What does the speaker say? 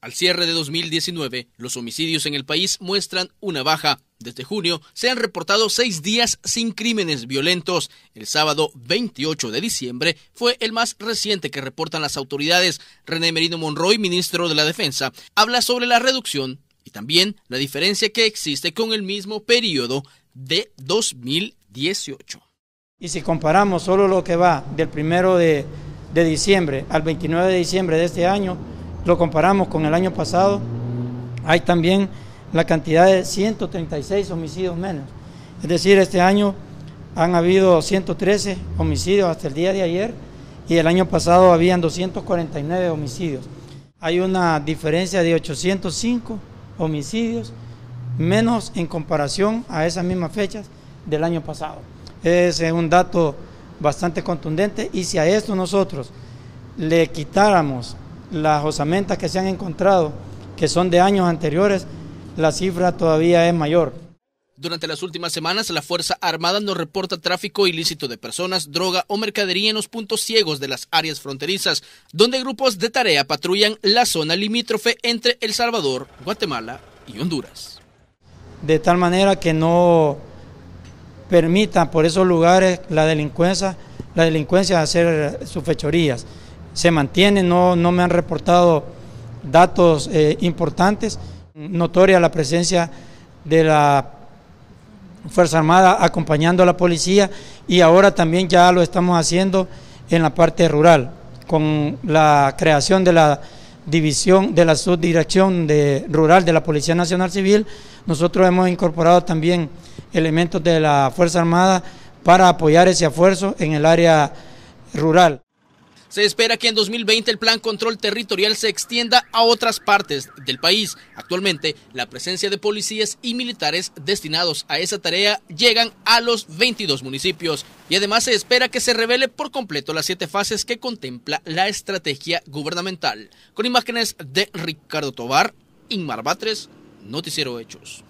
Al cierre de 2019, los homicidios en el país muestran una baja. Desde junio se han reportado seis días sin crímenes violentos. El sábado 28 de diciembre fue el más reciente que reportan las autoridades. René Merino Monroy, ministro de la Defensa, habla sobre la reducción y también la diferencia que existe con el mismo periodo de 2018. Y si comparamos solo lo que va del primero de, diciembre al 29 de diciembre de este año, lo comparamos con el año pasado, hay también la cantidad de 136 homicidios menos. Es decir, este año han habido 113 homicidios hasta el día de ayer y el año pasado habían 249 homicidios. Hay una diferencia de 805 homicidios menos en comparación a esas mismas fechas del año pasado. Es un dato bastante contundente y si a esto nosotros le quitáramos las osamentas que se han encontrado, que son de años anteriores, la cifra todavía es mayor. Durante las últimas semanas, la Fuerza Armada no reporta tráfico ilícito de personas, droga o mercadería en los puntos ciegos de las áreas fronterizas, donde grupos de tarea patrullan la zona limítrofe entre El Salvador, Guatemala y Honduras. De tal manera que no permitan por esos lugares la delincuencia, la delincuencia hacer sus fechorías se mantiene, no, no me han reportado datos eh, importantes. Notoria la presencia de la Fuerza Armada acompañando a la policía y ahora también ya lo estamos haciendo en la parte rural, con la creación de la división, de la subdirección de, rural de la Policía Nacional Civil, nosotros hemos incorporado también elementos de la Fuerza Armada para apoyar ese esfuerzo en el área rural. Se espera que en 2020 el plan control territorial se extienda a otras partes del país. Actualmente, la presencia de policías y militares destinados a esa tarea llegan a los 22 municipios. Y además se espera que se revele por completo las siete fases que contempla la estrategia gubernamental. Con imágenes de Ricardo Tobar, Inmar Batres, Noticiero Hechos.